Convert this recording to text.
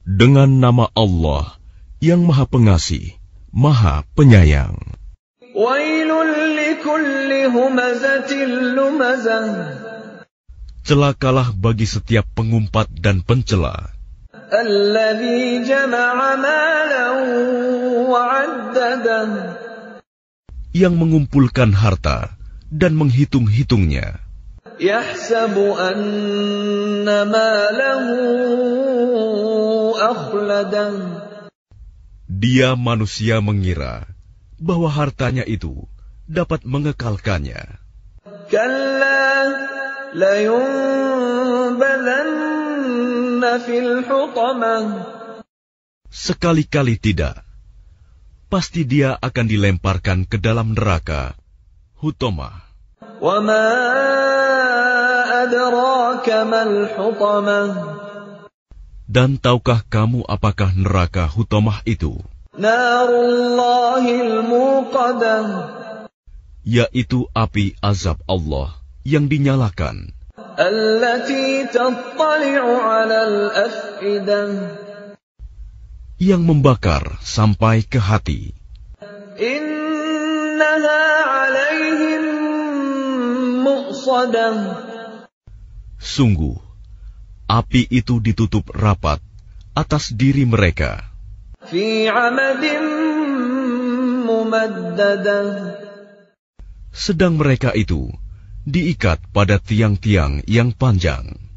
Dengan nama Allah yang Maha Pengasih, Maha Penyayang. Celakalah bagi setiap pengumpat dan pencela. Yang mengumpulkan harta dan menghitung-hitungnya. Dia manusia mengira bahwa hartanya itu dapat mengekalkannya. Sekali-kali tidak. Pasti dia akan dilemparkan ke dalam neraka Hutoma. Dan tahukah kamu apakah neraka Hutomah itu? Yaitu api azab Allah yang dinyalakan. Yang membakar sampai ke hati. Sungguh, api itu ditutup rapat atas diri mereka. Sedang mereka itu diikat pada tiang-tiang yang panjang.